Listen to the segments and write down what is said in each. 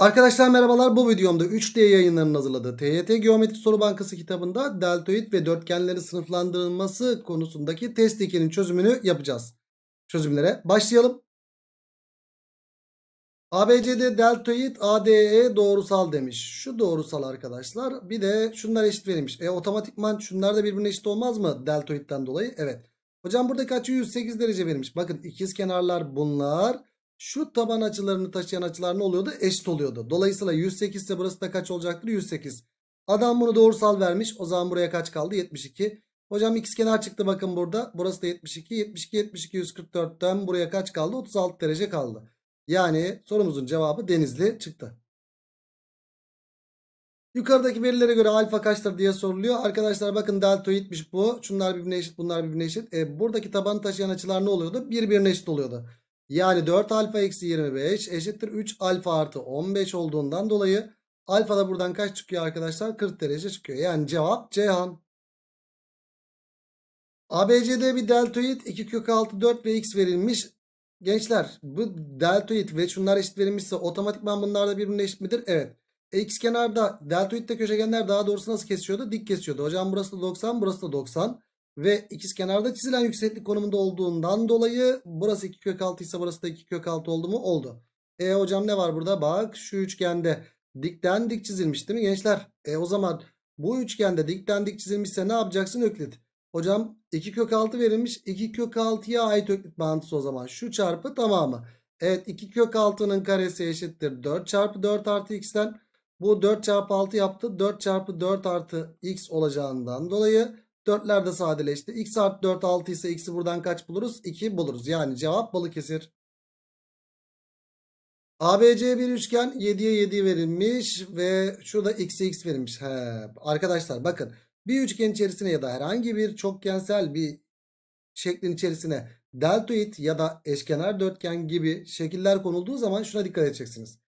Arkadaşlar merhabalar bu videomda 3D yayınlarının hazırladığı TYT Geometri Soru Bankası kitabında deltoid ve dörtgenleri sınıflandırılması konusundaki test 2'nin çözümünü yapacağız. Çözümlere başlayalım. ABCD deltoid ADE doğrusal demiş. Şu doğrusal arkadaşlar bir de şunlar eşit verilmiş. E otomatikman şunlar da birbirine eşit olmaz mı deltoidden dolayı? Evet. Hocam burada kaç 108 derece verilmiş. Bakın ikiz kenarlar bunlar şu taban açılarını taşıyan açılar ne oluyordu? Eşit oluyordu. Dolayısıyla 108 ise burası da kaç olacaktır? 108. Adam bunu doğrusal vermiş. O zaman buraya kaç kaldı? 72. Hocam x kenar çıktı bakın burada. Burası da 72. 72, 72, 144'ten buraya kaç kaldı? 36 derece kaldı. Yani sorumuzun cevabı denizli çıktı. Yukarıdaki verilere göre alfa kaçtır diye soruluyor. Arkadaşlar bakın deltoidmiş bu. Şunlar birbirine eşit bunlar birbirine eşit. E, buradaki taban taşıyan açılar ne oluyordu? Birbirine eşit oluyordu. Yani 4 alfa eksi 25 eşittir 3 alfa artı 15 olduğundan dolayı alfa da buradan kaç çıkıyor arkadaşlar? 40 derece çıkıyor. Yani cevap Ceyhan. ABC'de bir deltoid 2 kök 6 4 ve x verilmiş. Gençler bu deltoid ve şunlar eşit verilmişse otomatikman bunlar da birbirine eşit midir? Evet. E, x kenarda deltoidde köşegenler daha doğrusu nasıl kesiyordu? Dik kesiyordu. Hocam burası da 90 burası da 90 ve ikiz kenarda çizilen yükseklik konumunda olduğundan dolayı burası 2 kök 6 ise burası da 2 kök 6 oldu mu? Oldu. E hocam ne var burada? Bak şu üçgende dikten dik çizilmiş değil mi gençler? E o zaman bu üçgende dikten dik çizilmişse ne yapacaksın Öklit? Hocam 2 kök 6 verilmiş. 2 kök 6'ya ait Öklit bağıntısı o zaman. Şu çarpı tamamı. Evet 2 kök 6'nın karesi eşittir 4 çarpı 4 artı x'ten. Bu 4 çarpı 6 yaptı. 4 çarpı 4 artı x olacağından dolayı 4'ler de sadeleşti. X artı 4 6 ise x'i buradan kaç buluruz? 2 buluruz. Yani cevap Balıkesir. ABC bir üçgen 7'ye 7 verilmiş ve şurada x'e x verilmiş. He. Arkadaşlar bakın bir üçgen içerisine ya da herhangi bir çokgensel bir şeklin içerisine deltoid ya da eşkenar dörtgen gibi şekiller konulduğu zaman şuna dikkat edeceksiniz.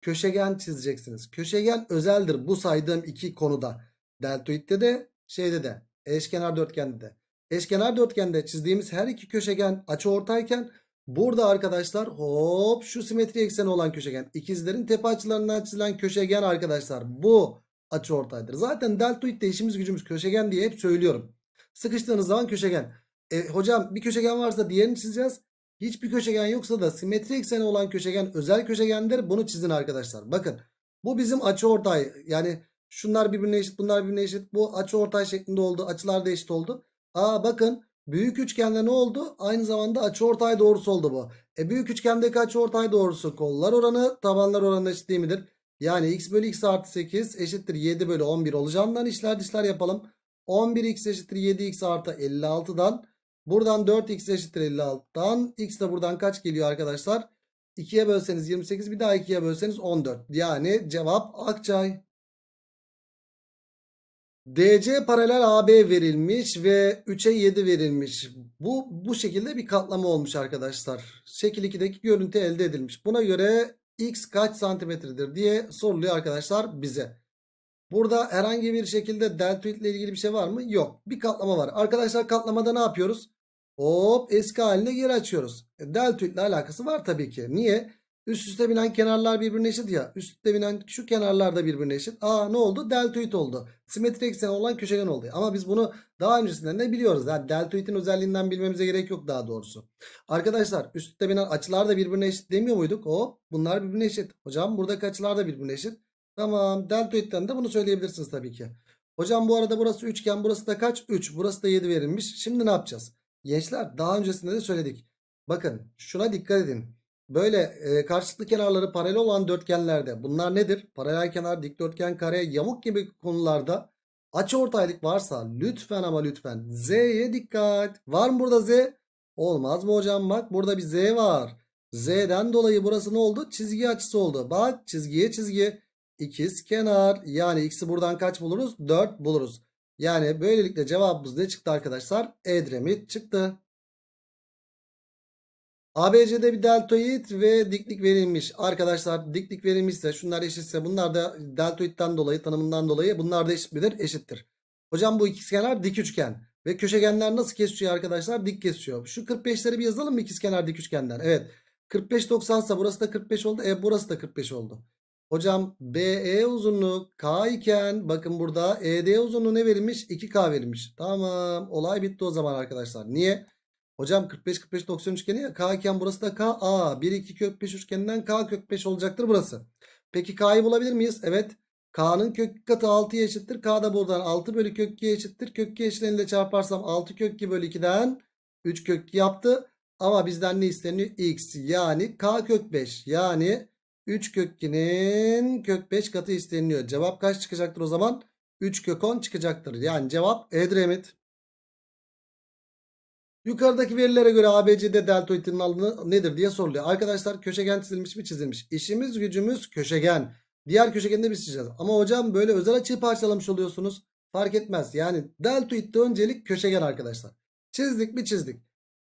Köşegen çizeceksiniz. Köşegen özeldir bu saydığım iki konuda. Deltoid'de de şeyde de Eşkenar dörtgende de. Eşkenar dörtgende çizdiğimiz her iki köşegen açı ortayken burada arkadaşlar hop şu simetri ekseni olan köşegen ikizlerin tepe açılarından çizilen köşegen arkadaşlar bu açı ortaydır. Zaten deltoid de işimiz gücümüz köşegen diye hep söylüyorum. Sıkıştığınız zaman köşegen. E, hocam bir köşegen varsa diğerini çizeceğiz. Hiçbir köşegen yoksa da simetri ekseni olan köşegen özel köşegendir. Bunu çizin arkadaşlar. Bakın bu bizim açı ortay yani Şunlar birbirine eşit bunlar birbirine eşit. Bu açı ortay şeklinde oldu. Açılar da eşit oldu. Aa bakın büyük üçgende ne oldu? Aynı zamanda açı ortay doğrusu oldu bu. E büyük üçgendeki açı ortay doğrusu kollar oranı tabanlar oranı eşit değil midir? Yani x bölü x artı 8 eşittir 7 bölü 11 olacağından işler dişler yapalım. 11x eşittir 7x artı 56'dan. Buradan 4x eşittir 56'dan. X de buradan kaç geliyor arkadaşlar? 2'ye bölseniz 28 bir daha 2'ye bölseniz 14. Yani cevap Akçay. DC paralel AB verilmiş ve 3'e 7 verilmiş. Bu bu şekilde bir katlama olmuş arkadaşlar. Şekil 2'deki görüntü elde edilmiş. Buna göre x kaç santimetredir diye soruluyor arkadaşlar bize. Burada herhangi bir şekilde deltoid ile ilgili bir şey var mı? Yok. Bir katlama var. Arkadaşlar katlamada ne yapıyoruz? Hop eski haline geri açıyoruz. E, deltoid ile alakası var tabii ki. Niye? Üst üste binen kenarlar birbirine eşit ya. Üst üste binen şu kenarlar da birbirine eşit. Aa ne oldu? Deltoid oldu. Simetri ekseni olan köşegen oldu. Ama biz bunu daha öncesinden de biliyoruz. Yani deltoidin özelliğinden bilmemize gerek yok daha doğrusu. Arkadaşlar üst üste binen açılar da birbirine eşit demiyor muyduk? O bunlar birbirine eşit. Hocam buradaki açılar da birbirine eşit. Tamam deltoidden de bunu söyleyebilirsiniz tabii ki. Hocam bu arada burası üçgen burası da kaç? 3 burası da 7 verilmiş. Şimdi ne yapacağız? Gençler daha öncesinde de söyledik. Bakın şuna dikkat edin. Böyle e, karşılıklı kenarları paralel olan dörtgenlerde bunlar nedir? Paralel kenar, dikdörtgen, kare, yamuk gibi konularda açı ortaylık varsa lütfen ama lütfen Z'ye dikkat. Var mı burada Z? Olmaz mı hocam? Bak burada bir Z var. Z'den dolayı burası ne oldu? Çizgi açısı oldu. Bak çizgiye çizgi. İkiz kenar. Yani x'i buradan kaç buluruz? 4 buluruz. Yani böylelikle cevabımız ne çıktı arkadaşlar? Edremit çıktı. ABC'de bir deltoid ve diklik verilmiş. Arkadaşlar diklik verilmişse şunlar eşitse bunlar da deltoidten dolayı tanımından dolayı bunlar da eşit midir? Eşittir. Hocam bu ikizkenar dik üçgen ve köşegenler nasıl kesiyor arkadaşlar? Dik kesiyor. Şu 45'leri bir yazalım mı ikizkenar dik üçgenler. Evet. 45 90 ise burası da 45 oldu. E burası da 45 oldu. Hocam BE uzunluğu K iken bakın burada ED uzunluğu ne verilmiş? 2K verilmiş. Tamam olay bitti o zaman arkadaşlar. Niye? Hocam 45 45 90 üçgeni ya K iken burası da K. A 1 2 kök 5 üçgeninden K kök 5 olacaktır burası. Peki K'yı bulabilir miyiz? Evet. K'nın kök katı 6'ya eşittir. K da buradan 6 bölü kök 2'ye eşittir. Kök 2 eşitlerini çarparsam 6 kök 2 bölü 2'den 3 kök 2 yaptı. Ama bizden ne isteniyor? X yani K kök 5 yani 3 kök 2'nin kök 5 katı isteniyor. Cevap kaç çıkacaktır o zaman? 3 kök 10 çıkacaktır. Yani cevap Edremit. Yukarıdaki verilere göre ABCD deltoidinin alanı nedir diye soruluyor. Arkadaşlar köşegen çizilmiş mi çizilmiş. İşimiz gücümüz köşegen. Diğer köşegende biz çizeceğiz. Ama hocam böyle özel açıyı parçalamış oluyorsunuz. Fark etmez. Yani deltoidde öncelik köşegen arkadaşlar. Çizdik mi çizdik.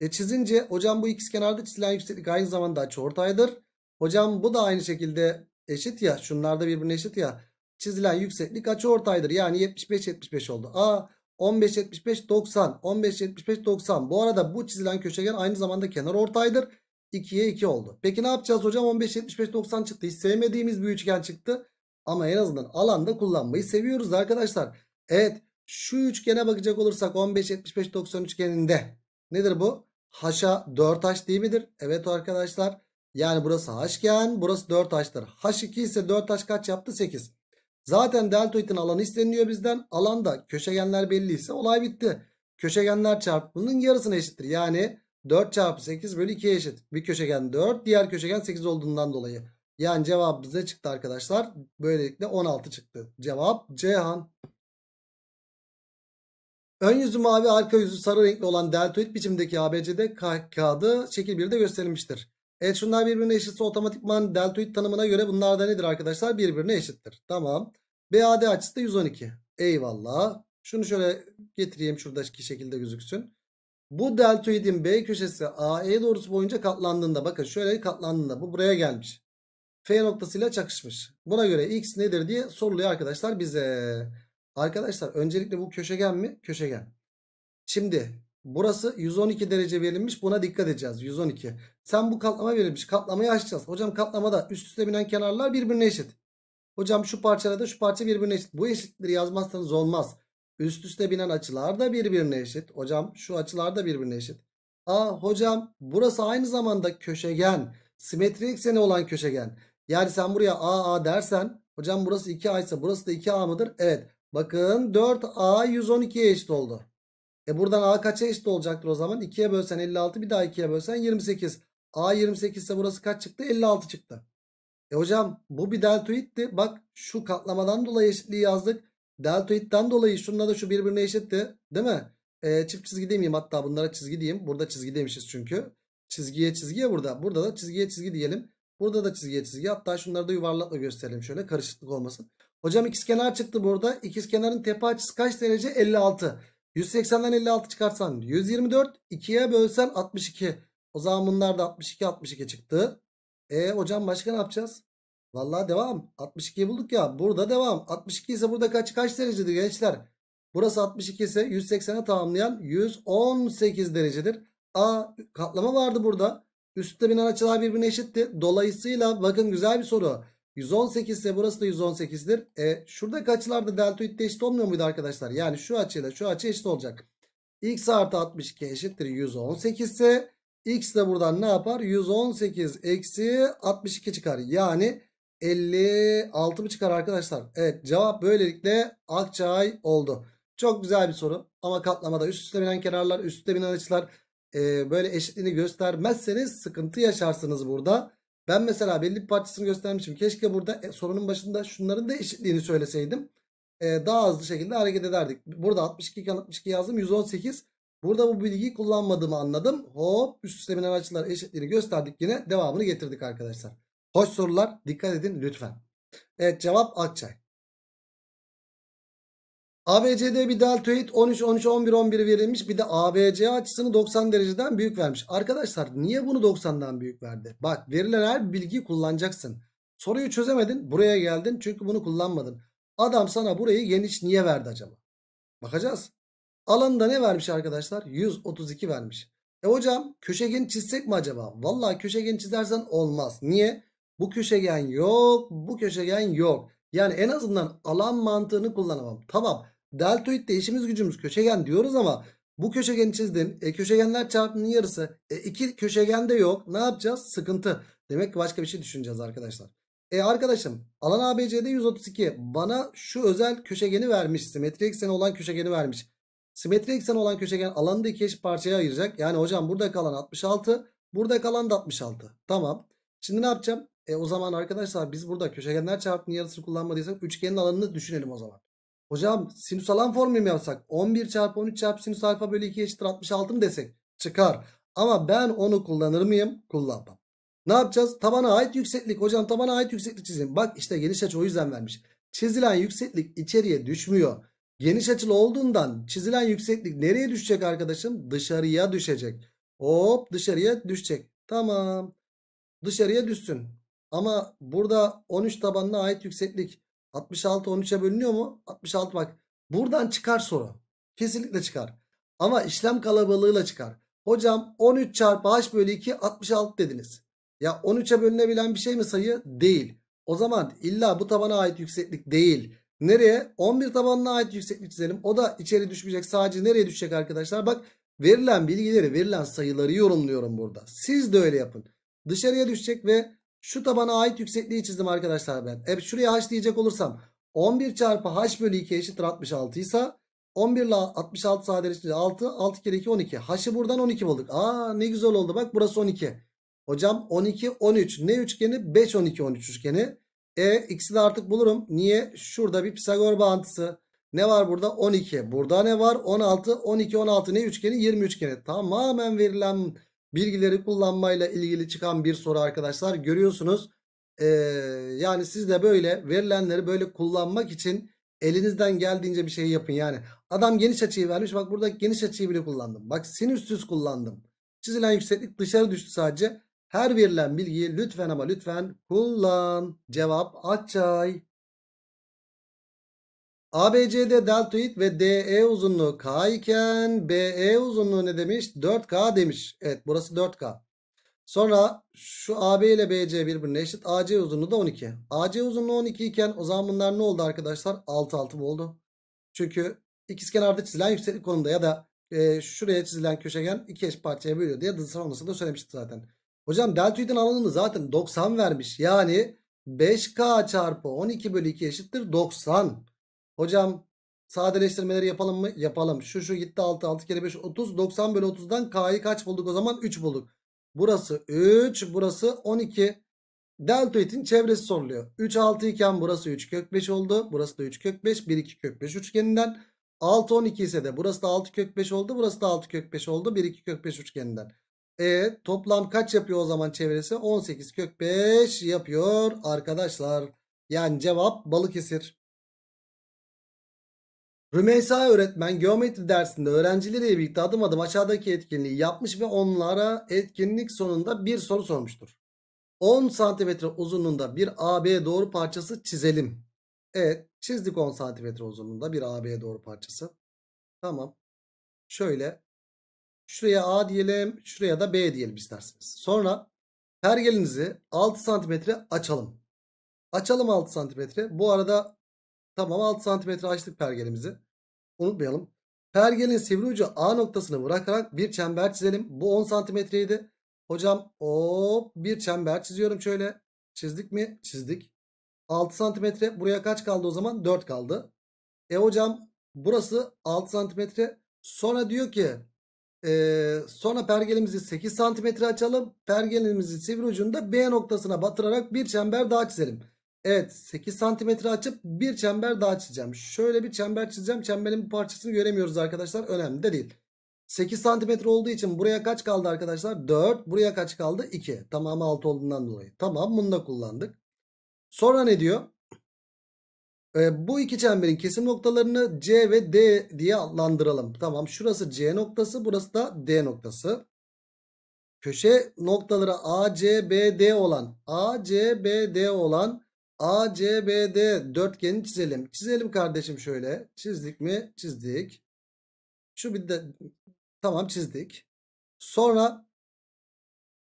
E çizince hocam bu x kenarda çizilen yükseklik aynı zamanda açıortaydır. Hocam bu da aynı şekilde eşit ya. Şunlar da birbirine eşit ya. Çizilen yükseklik açıortaydır. Yani 75-75 oldu. Aa 15 75 90. 15 75 90. Bu arada bu çizilen köşegen aynı zamanda kenar ortaydır. 2'ye 2 oldu. Peki ne yapacağız hocam? 15 75 90 çıktı. Hiç sevmediğimiz bir üçgen çıktı. Ama en azından alanda kullanmayı seviyoruz arkadaşlar. Evet şu üçgene bakacak olursak 15 75 90 üçgeninde nedir bu? Haşa 4 haş değil midir? Evet arkadaşlar. Yani burası haşken, burası 4 haştır. Haş 2 ise 4 haş kaç yaptı? 8. Zaten deltoidin alanı isteniliyor bizden. Alanda köşegenler belliyse olay bitti. Köşegenler çarpımının yarısına eşittir. Yani 4 çarpı 8 bölü 2'ye eşit. Bir köşegen 4 diğer köşegen 8 olduğundan dolayı. Yani cevabımız ne çıktı arkadaşlar? Böylelikle 16 çıktı. Cevap Cihan. Ön yüzü mavi arka yüzü sarı renkli olan deltoid biçimdeki ABCD kağıdı şekil 1'de gösterilmiştir. Evet şunlar birbirine eşitse otomatikman deltoid tanımına göre bunlar da nedir arkadaşlar? Birbirine eşittir. Tamam. BAD açısı da 112. Eyvallah. Şunu şöyle getireyim şuradaki şekilde gözüksün. Bu deltoidin B köşesi AE doğrusu boyunca katlandığında bakın şöyle katlandığında bu buraya gelmiş. F noktasıyla çakışmış. Buna göre X nedir diye soruluyor arkadaşlar bize. Arkadaşlar öncelikle bu köşegen mi? Köşegen. Şimdi burası 112 derece verilmiş. Buna dikkat edeceğiz. 112. Sen bu katlama verilmiş. Katlamayı açacağız. Hocam katlamada üst üste binen kenarlar birbirine eşit. Hocam şu parçayla da şu parça birbirine eşit. Bu eşitleri yazmazsanız olmaz. Üst üste binen açılar da birbirine eşit. Hocam şu açılar da birbirine eşit. Aa hocam burası aynı zamanda köşegen. Simetri ekseni olan köşegen. Yani sen buraya AA dersen hocam burası 2A ise burası da 2A mıdır? Evet. Bakın 4A 112'ye eşit oldu. E buradan A kaça eşit olacaktır o zaman? 2'ye bölsen 56 bir daha 2'ye bölsen 28. A 28 ise burası kaç çıktı? 56 çıktı. E hocam bu bir deltoidti. Bak şu katlamadan dolayı eşitliği yazdık. Deltoidden dolayı şununla da şu birbirine eşitti. Değil mi? E, çift çizgi demeyeyim hatta bunlara çizgi diyeyim. Burada çizgi demişiz çünkü. Çizgiye çizgiye burada. Burada da çizgiye çizgi diyelim. Burada da çizgiye çizgi. Hatta şunları da yuvarlakla gösterelim şöyle karışıklık olmasın. Hocam ikizkenar çıktı burada. İkizkenarın tepe açısı kaç derece? 56. 180'den 56 çıkarsan 124. 2'ye bölsen 62. O zaman bunlar da 62 62 çıktı. E hocam başka ne yapacağız? Vallahi devam. 62'yi bulduk ya. Burada devam. 62 ise burada kaç kaç derecedir gençler? Burası 62 ise 180'e tamamlayan 118 derecedir. A katlama vardı burada. Üstte binen açılar birbirine eşitti. Dolayısıyla bakın güzel bir soru. 118 ise burası da 118'dir. E, şurada kaçlarda delta de eşit olmuyor muydu arkadaşlar? Yani şu açıyla şu açı eşit olacak. X artı 62 eşittir 118 ise X de buradan ne yapar? 118 eksi 62 çıkar. Yani 56 mı çıkar arkadaşlar? Evet cevap böylelikle Akçay oldu. Çok güzel bir soru. Ama katlamada üst üste binen kenarlar, üst üste binen açılar e, böyle eşitliğini göstermezseniz sıkıntı yaşarsınız burada. Ben mesela belli bir parçasını göstermişim. Keşke burada e, sorunun başında şunların da eşitliğini söyleseydim. E, daha hızlı şekilde hareket ederdik. Burada 62 62 yazdım. 118 Burada bu bilgiyi kullanmadığımı anladım. Hop üst üste binen eşitliğini gösterdik. Yine devamını getirdik arkadaşlar. Hoş sorular. Dikkat edin lütfen. Evet cevap Akçay. ABCD bir deltoid 13 13 11 11 verilmiş. Bir de ABC açısını 90 dereceden büyük vermiş. Arkadaşlar niye bunu 90'dan büyük verdi? Bak verilen her bilgiyi kullanacaksın. Soruyu çözemedin. Buraya geldin. Çünkü bunu kullanmadın. Adam sana burayı geniş niye verdi acaba? Bakacağız. Alanında ne vermiş arkadaşlar? 132 vermiş. E hocam köşegen çizsek mi acaba? Vallahi köşegen çizersen olmaz. Niye? Bu köşegen yok. Bu köşegen yok. Yani en azından alan mantığını kullanamam. Tamam. Deltoid'de işimiz gücümüz köşegen diyoruz ama bu köşegeni çizdin. E köşegenler çarpımının yarısı. E iki köşegen de yok. Ne yapacağız? Sıkıntı. Demek ki başka bir şey düşüneceğiz arkadaşlar. E arkadaşım alan ABC'de 132. Bana şu özel köşegeni vermiş. Simetri ekseni olan köşegeni vermiş. Simetri eksen olan köşegen alanı da iki eşit parçaya ayıracak. Yani hocam burada kalan 66. Burada kalan da 66. Tamam. Şimdi ne yapacağım? E o zaman arkadaşlar biz burada köşegenler çarpımının yarısını kullanmadıysak üçgenin alanını düşünelim o zaman. Hocam sinüs alan formülü yapsak? 11 çarpı 13 çarpı sinüs alfa bölü 2 eşittir 66 mı desek? Çıkar. Ama ben onu kullanır mıyım? Kullanmam. Ne yapacağız? Tabana ait yükseklik. Hocam tabana ait yükseklik çizin. Bak işte geniş açı o yüzden vermiş. Çizilen yükseklik içeriye düşmüyor. Geniş açılı olduğundan çizilen yükseklik nereye düşecek arkadaşım? Dışarıya düşecek. Hop dışarıya düşecek. Tamam. Dışarıya düşsün. Ama burada 13 tabanına ait yükseklik 66 13'e bölünüyor mu? 66 bak. Buradan çıkar soru. Kesinlikle çıkar. Ama işlem kalabalığıyla çıkar. Hocam 13 çarpı h bölü 2 66 dediniz. Ya 13'e bölünebilen bir şey mi sayı? Değil. O zaman illa bu tabana ait yükseklik değil. Nereye? 11 tabanına ait yükseklik çizelim. O da içeri düşmeyecek. Sadece nereye düşecek arkadaşlar? Bak verilen bilgileri, verilen sayıları yorumluyorum burada. Siz de öyle yapın. Dışarıya düşecek ve şu tabana ait yüksekliği çizdim arkadaşlar ben. E şuraya h diyecek olursam 11 çarpı h bölü 2 eşittir 66 ise 11 ile 66 sadeleştirince 6 6 kere 2 12. H'ı buradan 12 bulduk. Aa ne güzel oldu bak burası 12. Hocam 12 13 ne üçgeni 5 12 13 üçgeni. E x'i de artık bulurum. Niye? Şurada bir Pisagor bağıntısı. Ne var burada? 12. Burada ne var? 16. 12, 16 ne üçgeni? 20 üçgeni. Tamamen verilen bilgileri kullanmayla ilgili çıkan bir soru arkadaşlar. Görüyorsunuz. Ee, yani siz de böyle verilenleri böyle kullanmak için elinizden geldiğince bir şey yapın. Yani adam geniş açıyı vermiş. Bak burada geniş açıyı bile kullandım. Bak sinüs düz kullandım. Çizilen yükseklik dışarı düştü sadece. Her verilen bilgiyi lütfen ama lütfen kullan. Cevap Akçay. ABCD deltoid ve DE uzunluğu K iken BE uzunluğu ne demiş? 4K demiş. Evet burası 4K. Sonra şu AB ile BC birbirine eşit. AC uzunluğu da 12. AC uzunluğu 12 iken o zaman bunlar ne oldu arkadaşlar? 6 6 oldu. Çünkü ikizkenarda çizilen yükseklik konumda ya da e, şuraya çizilen köşegen iki eş parçaya bölüyor diye da söylemiştik zaten. Hocam deltoidin alanını zaten 90 vermiş. Yani 5K çarpı 12 bölü 2 eşittir 90. Hocam sadeleştirmeleri yapalım mı? Yapalım. Şu şu gitti 6. 6 kere 5 30. 90 bölü 30'dan K'yı kaç bulduk o zaman? 3 bulduk. Burası 3. Burası 12. Deltoidin çevresi soruluyor. 3 6 iken burası 3 kök 5 oldu. Burası da 3 kök 5. 1 2 kök 5 üçgeninden. 6 12 ise de burası da 6 kök 5 oldu. Burası da 6 kök 5 oldu. 1 2 kök 5 üçgeninden. E toplam kaç yapıyor o zaman çevresi? 18 kök 5 yapıyor arkadaşlar. Yani cevap Balıkesir. Rümeysa öğretmen geometri dersinde öğrencileriyle birlikte adım adım aşağıdaki etkinliği yapmış ve onlara etkinlik sonunda bir soru sormuştur. 10 cm uzunluğunda bir AB doğru parçası çizelim. Evet çizdik 10 cm uzunluğunda bir AB doğru parçası. Tamam. Şöyle Şuraya A diyelim. Şuraya da B diyelim isterseniz. Sonra pergelinizi 6 santimetre açalım. Açalım 6 santimetre. Bu arada tamam 6 santimetre açtık pergelimizi. Unutmayalım. Pergelin sivri ucu A noktasını bırakarak bir çember çizelim. Bu 10 santimetreydi. Hocam hop bir çember çiziyorum şöyle. Çizdik mi? Çizdik. 6 santimetre. Buraya kaç kaldı o zaman? 4 kaldı. E hocam burası 6 santimetre. Sonra diyor ki ee, sonra pergelimizi 8 santimetre açalım. Pergelimizi sivri ucunda B noktasına batırarak bir çember daha çizelim. Evet 8 santimetre açıp bir çember daha çizeceğim. Şöyle bir çember çizeceğim. Çemberin bir parçasını göremiyoruz arkadaşlar. Önemli de değil. 8 santimetre olduğu için buraya kaç kaldı arkadaşlar? 4. Buraya kaç kaldı? 2. Tamamı 6 olduğundan dolayı. Tamam bunu da kullandık. Sonra ne diyor? Ee, bu iki çemberin kesim noktalarını C ve D diye adlandıralım. Tamam şurası C noktası burası da D noktası. Köşe noktaları ACBD olan ACBD olan ACBD dörtgeni çizelim. Çizelim kardeşim şöyle. Çizdik mi? Çizdik. Şu bir de tamam çizdik. Sonra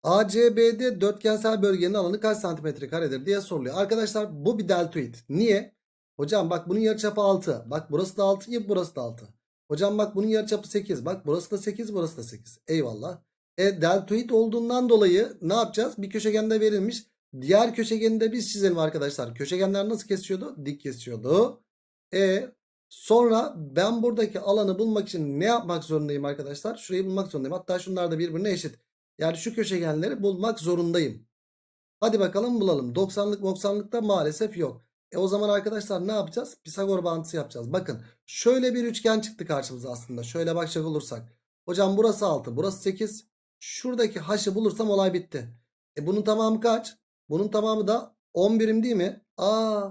ACBD dörtgensel bölgenin alanı kaç santimetre karedir diye soruluyor. Arkadaşlar bu bir deltoid. Niye? Hocam bak bunun yarıçapı 6. Bak burası da 6 gibi burası da 6. Hocam bak bunun yarıçapı 8. Bak burası da 8 burası da 8. Eyvallah. E deltoid olduğundan dolayı ne yapacağız? Bir köşegende verilmiş. Diğer köşegeni de biz çizelim arkadaşlar. Köşegenler nasıl kesiyordu? Dik kesiyordu. E sonra ben buradaki alanı bulmak için ne yapmak zorundayım arkadaşlar? Şurayı bulmak zorundayım. Hatta şunlar da birbirine eşit. Yani şu köşegenleri bulmak zorundayım. Hadi bakalım bulalım. 90'lık 90'lıkta maalesef yok. E o zaman arkadaşlar ne yapacağız? Pisagor bağıntısı yapacağız. Bakın şöyle bir üçgen çıktı karşımıza aslında. Şöyle bakacak olursak. Hocam burası 6, burası 8. Şuradaki haşı bulursam olay bitti. E bunun tamamı kaç? Bunun tamamı da 10 birim değil mi? Aa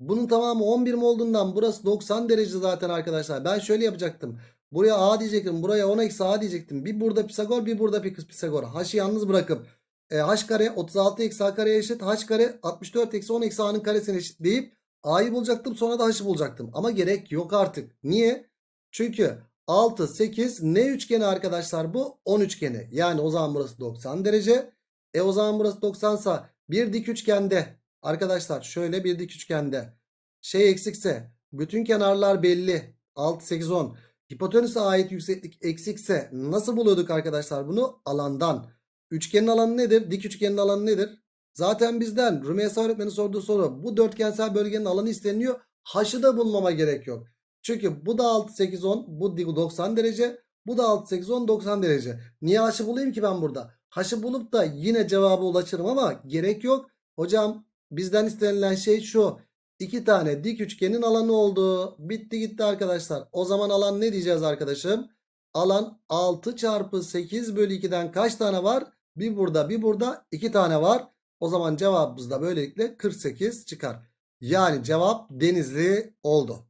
bunun tamamı 10 birim olduğundan burası 90 derece zaten arkadaşlar. Ben şöyle yapacaktım. Buraya A diyecektim. Buraya 10 eksi A diyecektim. Bir burada Pisagor bir burada Pisagor. Haşı yalnız bırakıp e, h kare 36 eksi a kare eşit. h kare 64 eksi 10 eksi a'nın karesine eşit deyip a'yı bulacaktım sonra da h'ı bulacaktım. Ama gerek yok artık. Niye? Çünkü 6 8 ne üçgeni arkadaşlar bu? 10 üçgeni. Yani o zaman burası 90 derece. E o zaman burası 90 sa bir dik üçgende arkadaşlar şöyle bir dik üçgende şey eksikse bütün kenarlar belli. 6 8 10. Hipotenüse ait yükseklik eksikse nasıl buluyorduk arkadaşlar bunu? Alandan. Üçgenin alanı nedir? Dik üçgenin alanı nedir? Zaten bizden Rümeysa öğretmenin sorduğu soru bu dörtgensel bölgenin alanı isteniyor. H'ı da bulmama gerek yok. Çünkü bu da 6 8 10 bu 90 derece bu da 6 8 10 90 derece. Niye H'ı bulayım ki ben burada? H'ı bulup da yine cevaba ulaşırım ama gerek yok. Hocam bizden istenilen şey şu. İki tane dik üçgenin alanı oldu. Bitti gitti arkadaşlar. O zaman alan ne diyeceğiz arkadaşım? Alan 6 çarpı 8 bölü 2'den kaç tane var? Bir burada bir burada iki tane var. O zaman cevabımız da böylelikle 48 çıkar. Yani cevap Denizli oldu.